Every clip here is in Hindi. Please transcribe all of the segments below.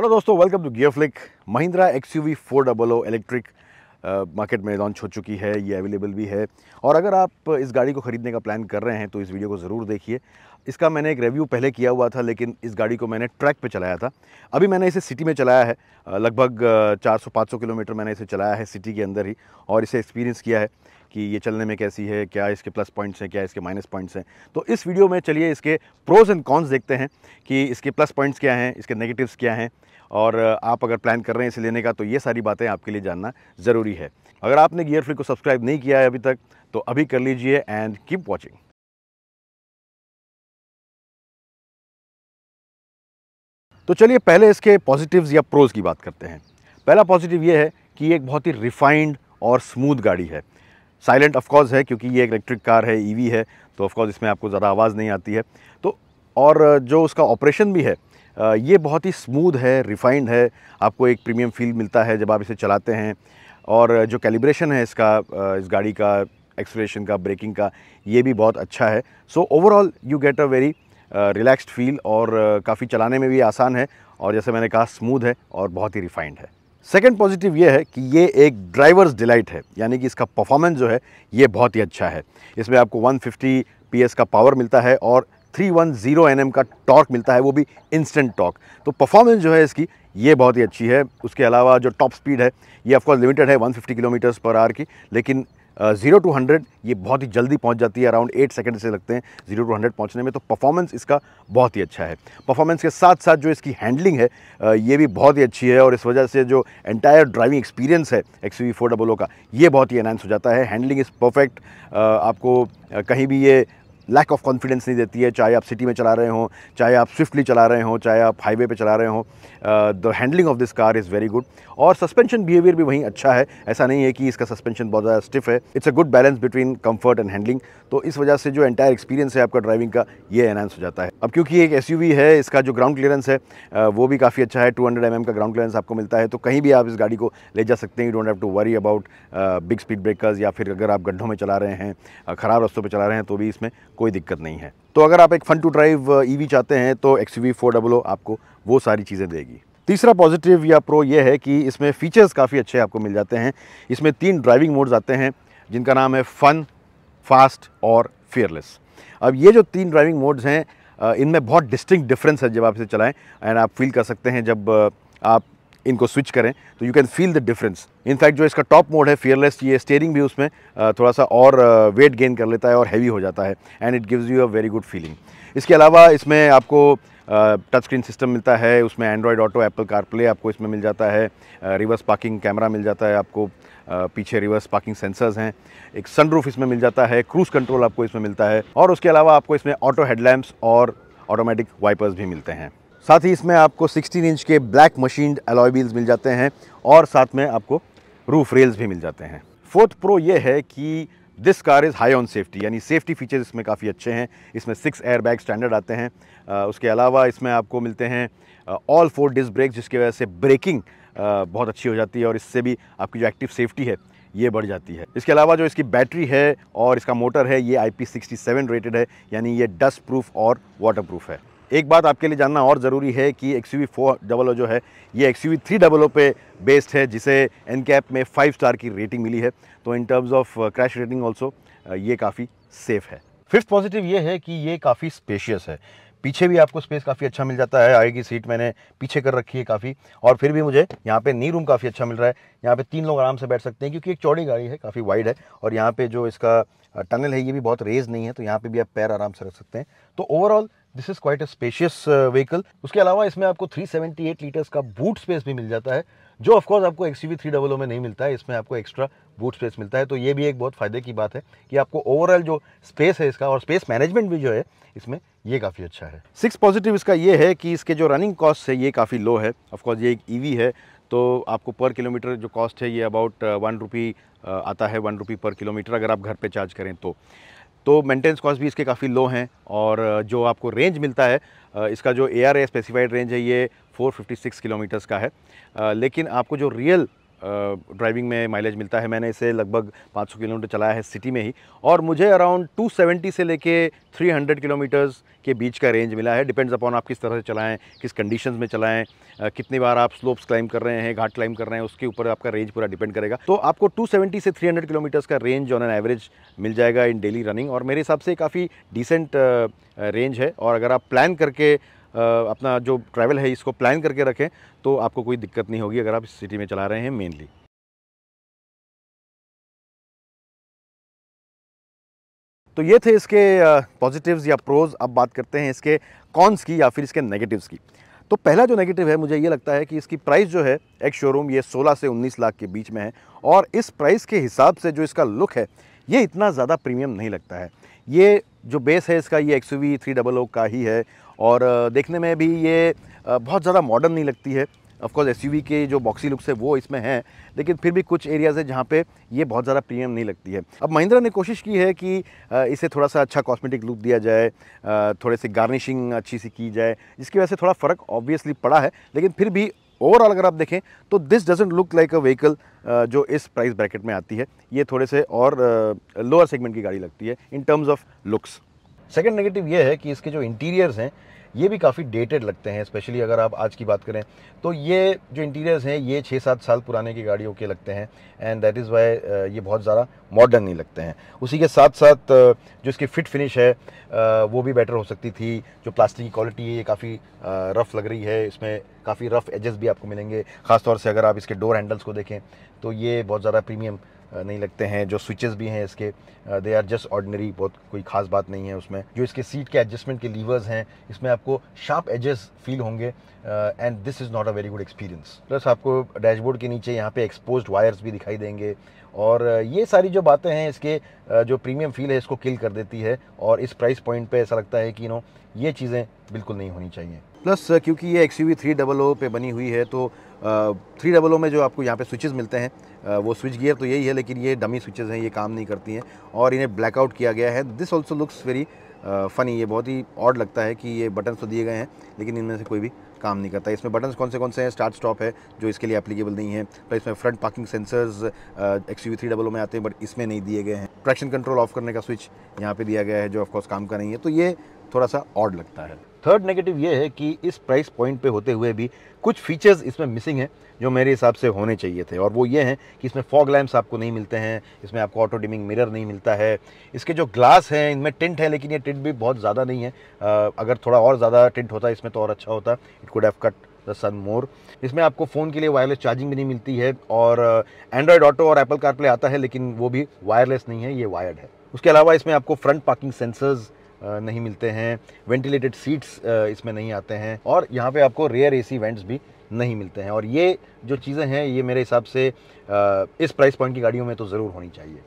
हेलो दोस्तों welcome to gear flick Mahindra X U V four double O electric market में लॉन्च हो चुकी है ये अवेलेबल भी है और अगर आप इस गाड़ी को ख़रीदने का प्लान कर रहे हैं तो इस वीडियो को ज़रूर देखिए इसका मैंने एक रिव्यू पहले किया हुआ था लेकिन इस गाड़ी को मैंने ट्रैक पे चलाया था अभी मैंने इसे सिटी में चलाया है uh, लगभग 400-500 uh, किलोमीटर मैंने इसे चलाया है सिटी के अंदर ही और इसे एक्सपीरियंस किया है कि ये चलने में कैसी है क्या इसके प्लस पॉइंट्स हैं क्या इसके माइनस पॉइंट्स हैं तो इस वीडियो में चलिए इसके प्रोज एंड कॉन्स देखते हैं कि इसके प्लस पॉइंट्स क्या हैं इसके नेगेटिव्स क्या हैं और आप अगर प्लान कर रहे हैं इसे लेने का तो ये सारी बातें आपके लिए जानना ज़रूरी है अगर आपने गियर फ्लिक को सब्सक्राइब नहीं किया है अभी तक तो अभी कर लीजिए एंड कीप वॉचिंग तो चलिए पहले इसके पॉजिटिव्स या प्रोज़ की बात करते हैं पहला पॉजिटिव ये है कि ये एक बहुत ही रिफाइंड और स्मूथ गाड़ी है साइलेंट ऑफकोर्स है क्योंकि ये इलेक्ट्रिक कार है ईवी e है तो ऑफकोर्स इसमें आपको ज़्यादा आवाज़ नहीं आती है तो और जो उसका ऑपरेशन भी है ये बहुत ही स्मूद है रिफ़ाइंड है आपको एक प्रीमियम फील मिलता है जब आप इसे चलाते हैं और जो कैलिब्रेशन है इसका इस गाड़ी का एक्सलेशन का ब्रेकिंग का ये भी बहुत अच्छा है so overall you get a very relaxed feel और काफ़ी चलाने में भी आसान है और जैसे मैंने कहा स्मूथ है और बहुत ही रिफाइंड है सेकेंड पॉजिटिव ये है कि ये एक ड्राइवर्स डिलाइट है यानी कि इसका परफॉर्मेंस जो है ये बहुत ही अच्छा है इसमें आपको 150 पीएस का पावर मिलता है और three one zero N M का टॉर्क मिलता है वो भी इंस्टेंट टॉर्क तो परफॉर्मेंस जो है इसकी ये बहुत ही अच्छी है उसके अलावा जो टॉप स्पीड है ये ऑफकोर्स लिमिटेड है 150 किलोमीटर्स पर आर की लेकिन ज़ीरो टू हंड्रेड ये बहुत ही जल्दी पहुंच जाती है अराउंड एट सेकंड से लगते हैं ज़ीरो टू हंड्रेड पहुंचने में तो परफॉर्मेंस इसका बहुत ही अच्छा है परफॉर्मेंस के साथ साथ जो इसकी हैंडलिंग है ये भी बहुत ही अच्छी है और इस वजह से जो एंटायर ड्राइविंग एक्सपीरियंस है X V four double O का ये बहुत ही एनहांस हो जाता है हैंडलिंग इज़ परफेक्ट आपको कहीं भी ये लैक ऑफ कॉन्फिडेंस नहीं देती है चाहे आप सिटी में चला रहे हों चाहे आप स्विफ्टली चला रहे हों चाहे आप हाईवे पे चला रहे हों the handling of this car is very good और सस्पेंशन बिहेवियर भी वहीं अच्छा है ऐसा नहीं है कि इसका सस्पेंशन बहुत ज़्यादा स्टिफ है it's a good balance between comfort and handling तो इस वजह से जो एंटायर एक्सपीरियंस है आपका ड्राइविंग का ये एनहांस हो जाता है अब क्योंकि एक एस है इसका जो ग्राउंड क्लियरेंस है uh, वो भी काफ़ी अच्छा है टू हंड्रेड का ग्राउंड क्लियरेंस आपको मिलता है तो कहीं भी आप इस गाड़ी को ले जा सकते हैं you don't have to worry about big speed breakers या फिर अगर आप गड्ढों में चला रहे हैं uh, ख़राब रस्तों पर चला रहे हैं तो भी इसमें कोई दिक्कत नहीं है तो अगर आप एक फन टू ड्राइव ई चाहते हैं तो एक्स वी फोर डबल आपको वो सारी चीज़ें देगी तीसरा पॉजिटिव या प्रो ये है कि इसमें फ़ीचर्स काफ़ी अच्छे आपको मिल जाते हैं इसमें तीन ड्राइविंग मोड्स आते हैं जिनका नाम है फ़न फास्ट और फियरलेस अब ये जो तीन ड्राइविंग मोड्स हैं uh, इनमें बहुत डिस्टिंक्ट डिफरेंस है जब आप इसे चलाएं एंड आप फील कर सकते हैं जब uh, आप इनको स्विच करें तो you can feel the difference in fact जो इसका टॉप मोड है फियरलेस ये स्टेयरिंग भी उसमें थोड़ा सा और वेट गेन कर लेता है और हैवी हो जाता है and it gives you a very good feeling इसके अलावा इसमें आपको टच स्क्रीन सिस्टम मिलता है उसमें एंड्रॉयड ऑटो एप्पल कारप्ले आपको इसमें मिल जाता है रिवर्स पार्किंग कैमरा मिल जाता है आपको पीछे रिवर्स पार्किंग सेंसर्स हैं एक सनरूफ इसमें मिल जाता है क्रूज़ कंट्रोल आपको इसमें मिलता है और उसके अलावा आपको इसमें ऑटो हेडलैम्प्स और ऑटोमेटिक वाइपर्स भी मिलते हैं साथ ही इसमें आपको 16 इंच के ब्लैक मशीन अलॉय व्हील्स मिल जाते हैं और साथ में आपको रूफ रेल्स भी मिल जाते हैं फोर्थ प्रो ये है कि this car is high on safety यानी सेफ्टी फीचर्स इसमें काफ़ी अच्छे हैं इसमें सिक्स एयर बैग स्टैंडर्ड आते हैं उसके अलावा इसमें आपको मिलते हैं ऑल फोर डिस्क ब्रेक जिसकी वजह से ब्रेकिंग बहुत अच्छी हो जाती है और इससे भी आपकी जो एक्टिव सेफ्टी है ये बढ़ जाती है इसके अलावा जो इसकी बैटरी है और इसका मोटर है ये आई पी रेटेड है यानी ये डस्ट प्रूफ और वाटर प्रूफ है एक बात आपके लिए जानना और ज़रूरी है कि एक्स यू फोर डबल जो है ये एक्स यू थ्री डबल पे बेस्ड है जिसे एन कैप में फाइव स्टार की रेटिंग मिली है तो in terms of crash rating also ये काफ़ी सेफ़ है फिफ्थ पॉजिटिव ये है कि ये काफ़ी स्पेशियस है पीछे भी आपको स्पेस काफ़ी अच्छा मिल जाता है आगे की सीट मैंने पीछे कर रखी है काफ़ी और फिर भी मुझे यहाँ पे नी रूम काफ़ी अच्छा मिल रहा है यहाँ पे तीन लोग आराम से बैठ सकते हैं क्योंकि एक चौड़ी गाड़ी है काफ़ी वाइड है और यहाँ पे जो इसका टनल uh, है ये भी बहुत रेज नहीं है तो यहाँ पे भी आप पैर आराम से रख सकते हैं तो overall this is quite a spacious vehicle उसके अलावा इसमें आपको 378 लीटर्स का बूट स्पेस भी मिल जाता है जो ऑफकोर्स आपको X V three double O में नहीं मिलता है इसमें आपको एक्स्ट्रा बूट स्पेस मिलता है तो ये भी एक बहुत फ़ायदे की बात है कि आपको ओवरऑल जो स्पेस है इसका और स्पेस मैनेजमेंट भी जो है इसमें ये काफ़ी अच्छा है सिक्स पॉजिटिव इसका ये है कि इसके जो रनिंग कॉस्ट है ये काफ़ी लो है ऑफकोर्स ये एक ई e है तो आपको पर किलोमीटर जो कॉस्ट है ये अबाउट वन रुपी आता है वन रुपी पर किलोमीटर अगर आप घर पे चार्ज करें तो तो मेंटेनेंस कॉस्ट भी इसके काफ़ी लो हैं और जो आपको रेंज मिलता है इसका जो A R A specified range है ये 456 किलोमीटर्स का है लेकिन आपको जो रियल ड्राइविंग में माइलेज मिलता है मैंने इसे लगभग 500 किलोमीटर चलाया है सिटी में ही और मुझे अराउंड 270 से लेके 300 किलोमीटर्स के बीच का रेंज मिला है डिपेंड्स अपॉन आप किस तरह से चलाएं किस कंडीशंस में चलाएं कितनी बार आप स्लोप्स क्लाइम कर रहे हैं घाट क्लाइम कर रहे हैं उसके ऊपर आपका रेंज पूरा डिपेंड करेगा तो आपको टू से थ्री किलोमीटर्स का रेंज ऑन एन एवरेज मिल जाएगा इन डेली रनिंग और मेरे हिसाब से काफ़ी डिसेंट रेंज है और अगर आप प्लान करके अपना जो ट्रैवल है इसको प्लान करके रखें तो आपको कोई दिक्कत नहीं होगी अगर आप इस सिटी में चला रहे हैं मेनली तो ये थे इसके पॉजिटिव्स या प्रोज अब बात करते हैं इसके कॉन्स की या फिर इसके नेगेटिव्स की तो पहला जो नेगेटिव है मुझे ये लगता है कि इसकी प्राइस जो है एक शोरूम ये 16 से 19 लाख के बीच में है और इस प्राइस के हिसाब से जो इसका लुक है ये इतना ज़्यादा प्रीमियम नहीं लगता है ये जो बेस है इसका ये X V three double O का ही है और देखने में भी ये बहुत ज़्यादा मॉडर्न नहीं लगती है ऑफकोर्स एस यू के जो बॉक्सी लुक्स है वो इसमें हैं लेकिन फिर भी कुछ एरियाज़ है जहाँ पे ये बहुत ज़्यादा प्रीमियम नहीं लगती है अब महिंद्रा ने कोशिश की है कि इसे थोड़ा सा अच्छा कॉस्मेटिक लुक दिया जाए थोड़े से गार्निशिंग अच्छी सी की जाए जिसकी वजह से थोड़ा फ़र्क ऑब्वियसली पड़ा है लेकिन फिर भी ओवरऑल अगर आप देखें तो this doesn't look like a vehicle जो इस प्राइस ब्रैकेट में आती है ये थोड़े से और लोअर uh, सेगमेंट की गाड़ी लगती है in terms of looks second negative ये है कि इसके जो इंटीरियर्स हैं ये भी काफ़ी डेटेड लगते हैं स्पेशली अगर आप आज की बात करें तो ये जो इंटीरियर्स हैं ये छः सात साल पुराने की गाड़ियों के लगते हैं एंड दैट इज़ वाई ये बहुत ज़्यादा मॉडर्न नहीं लगते हैं उसी के साथ साथ जो इसकी फिट फिनिश है वो भी बेटर हो सकती थी जो प्लास्टिक की क्वालिटी है ये काफ़ी रफ़ लग रही है इसमें काफ़ी रफ़ एजेस भी आपको मिलेंगे ख़ासतौर से अगर आप इसके डोर हैंडल्स को देखें तो ये बहुत ज़्यादा प्रीमियम नहीं लगते हैं जो स्विचेस भी हैं इसके दे आर जस्ट ऑर्डनरी बहुत कोई खास बात नहीं है उसमें जो इसके सीट के एडजस्टमेंट के लीवर्स हैं इसमें आपको शार्प एजेस फील होंगे and this is not a very good experience plus आपको डैशबोर्ड के नीचे यहाँ पे एक्सपोज वायर्स भी दिखाई देंगे और ये सारी जो बातें हैं इसके जो प्रीमियम फील है इसको किल कर देती है और इस प्राइस पॉइंट पे ऐसा लगता है कि नो ये चीज़ें बिल्कुल नहीं होनी चाहिए प्लस क्योंकि ये X U three double O पे बनी हुई है तो थ्री डबल ओ में जो आपको यहाँ पे स्विचेस मिलते हैं वो स्विच गियर तो यही है लेकिन ये डमी स्विचेस हैं ये काम नहीं करती हैं और इन्हें ब्लैकआउट किया गया है this also looks very funny ये बहुत ही ऑड लगता है कि ये बटन्स तो दिए गए हैं लेकिन इनमें से कोई भी काम नहीं करता इसमें बटन्स कौन से कौन से हैं स्टार्ट स्टॉप है जो इसके लिए एप्लीकेबल नहीं है पर इसमें front parking sensors X U three double में आते हैं बट इसमें नहीं दिए गए हैं ट्रैक्शन कंट्रोल ऑफ करने का स्विच यहाँ पर दिया गया है जो ऑफकोर्स काम कर रही है तो ये थोड़ा सा ऑड लगता है थर्ड नेगेटिव ये है कि इस प्राइस पॉइंट पे होते हुए भी कुछ फीचर्स इसमें मिसिंग हैं जो मेरे हिसाब से होने चाहिए थे और वो ये हैं कि इसमें फॉग लैम्प्स आपको नहीं मिलते हैं इसमें आपको ऑटो डिमिंग मिरर नहीं मिलता है इसके जो ग्लास हैं इनमें टिंट है लेकिन ये टिंट भी बहुत ज़्यादा नहीं है आ, अगर थोड़ा और ज़्यादा टिंट होता इसमें तो और अच्छा होता it could have cut the sun more इसमें आपको फ़ोन के लिए वायरलेस चार्जिंग भी नहीं मिलती है और एंड्रॉयड ऑटो और एप्पल कारप्ले आता है लेकिन वो भी वायरलेस नहीं है ये वायर्ड है उसके अलावा इसमें आपको फ्रंट पार्किंग सेंसर्स नहीं मिलते हैं वेंटिलेटेड सीट्स इसमें नहीं आते हैं और यहाँ पे आपको रेयर एसी वेंट्स भी नहीं मिलते हैं और ये जो चीज़ें हैं ये मेरे हिसाब से इस प्राइस पॉइंट की गाड़ियों में तो ज़रूर होनी चाहिए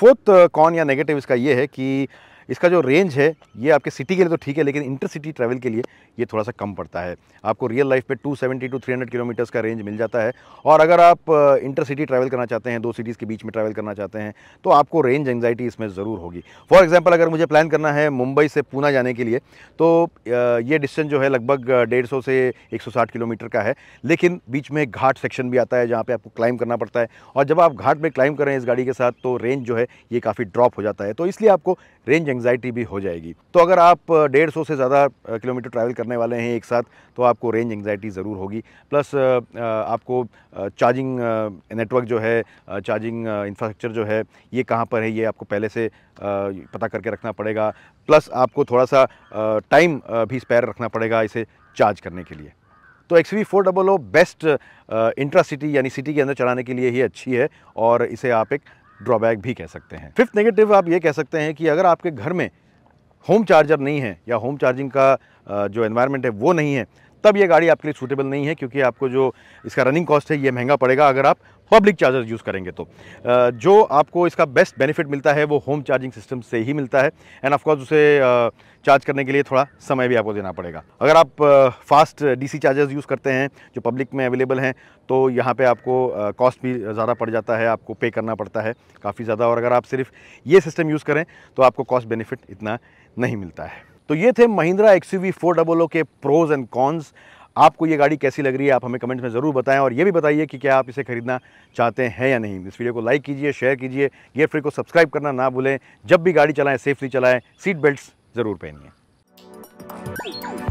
फोर्थ कॉन या नेगेटिव इसका ये है कि इसका जो रेंज है ये आपके सिटी के लिए तो ठीक है लेकिन इंटरसिटी ट्रैवल के लिए ये थोड़ा सा कम पड़ता है आपको रियल लाइफ में 270 टू 300 किलोमीटर्स का रेंज मिल जाता है और अगर आप इंटरसिटी ट्रैवल करना चाहते हैं दो सिटीज़ के बीच में ट्रैवल करना चाहते हैं तो आपको रेंज एंगजाइटी इसमें ज़रूर होगी फॉर एग्जाम्पल अगर मुझे प्लान करना है मुंबई से पूना जाने के लिए तो ये डिस्टेंस जो है लगभग डेढ़ से एक किलोमीटर का है लेकिन बीच में घाट सेक्शन भी आता है जहाँ पर आपको क्लाइम करना पड़ता है और जब आप घाट में क्लाइम करें इस गाड़ी के साथ तो रेंज जो है ये काफ़ी ड्रॉप हो जाता है तो इसलिए आपको रेंज एंगजाइटी भी हो जाएगी तो अगर आप डेढ़ सौ से ज़्यादा किलोमीटर ट्रैवल करने वाले हैं एक साथ तो आपको रेंज एंगजाइटी ज़रूर होगी प्लस आपको चार्जिंग नेटवर्क जो है चार्जिंग इंफ्रास्ट्रक्चर जो है ये कहाँ पर है ये आपको पहले से पता करके रखना पड़ेगा प्लस आपको थोड़ा सा टाइम भी स्पेयर रखना पड़ेगा इसे चार्ज करने के लिए तो X V four double O best intra city यानी सिटी के अंदर चलाने के लिए ही अच्छी है और इसे आप एक ड्रॉबैक भी कह सकते हैं फिफ्थ नेगेटिव आप ये कह सकते हैं कि अगर आपके घर में होम चार्जर नहीं है या होम चार्जिंग का जो एनवायरनमेंट है वो नहीं है तब ये गाड़ी आपके लिए सूटेबल नहीं है क्योंकि आपको जो इसका रनिंग कॉस्ट है ये महंगा पड़ेगा अगर आप पब्लिक चार्जर यूज़ करेंगे तो जो आपको इसका बेस्ट बेनिफिट मिलता है वो होम चार्जिंग सिस्टम से ही मिलता है एंड ऑफकोर्स उसे चार्ज करने के लिए थोड़ा समय भी आपको देना पड़ेगा अगर आप फास्ट डीसी चार्जर्स यूज़ करते हैं जो पब्लिक में अवेलेबल हैं तो यहाँ पे आपको कॉस्ट भी ज़्यादा पड़ जाता है आपको पे करना पड़ता है काफ़ी ज़्यादा और अगर आप सिर्फ ये सिस्टम यूज़ करें तो आपको कॉस्ट बेनिफिट इतना नहीं मिलता है तो ये थे Mahindra X U V four double O के प्रोज एंड कॉन्स आपको ये गाड़ी कैसी लग रही है आप हमें कमेंट्स में ज़रूर बताएं और ये भी बताइए कि क्या आप इसे खरीदना चाहते हैं या नहीं इस वीडियो को लाइक कीजिए शेयर कीजिए गियर फ्री को सब्सक्राइब करना ना भूलें जब भी गाड़ी चलाएं सेफली चलाएं सीट बेल्ट ज़रूर पहनिए